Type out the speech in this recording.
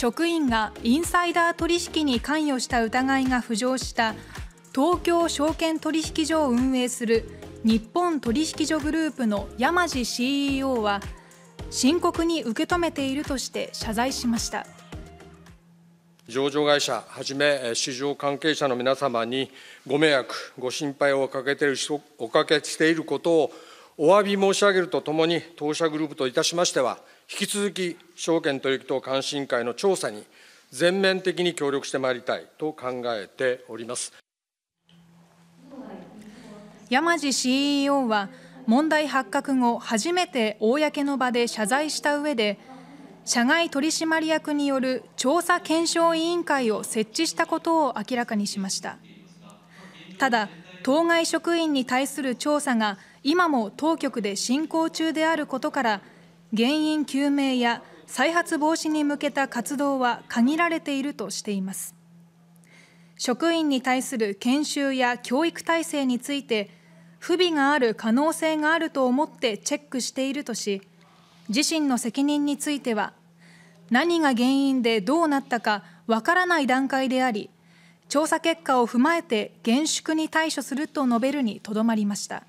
職員がインサイダー取引に関与した疑いが浮上した東京証券取引所を運営する日本取引所グループの山地 CEO は深刻に受け止めているとして謝罪しました。上場会社はじめ市場関係者の皆様にご迷惑、ご心配をかけているおかけしていることをお詫び申し上げるとともに、当社グループといたしましては、引き続き証券取引等監視委員会の調査に全面的に協力してまいりたいと考えております。山地 CEO は問題発覚後初めて公の場で謝罪した上で社外取締役による調査検証委員会を設置したことを明らかにしましたただ当該職員に対する調査が今も当局で進行中であることから原因究明や再発防止に向けた活動は限られているとしています職員に対する研修や教育体制について不備がある可能性があると思ってチェックしているとし自身の責任については何が原因でどうなったかわからない段階であり調査結果を踏まえて厳粛に対処すると述べるにとどまりました。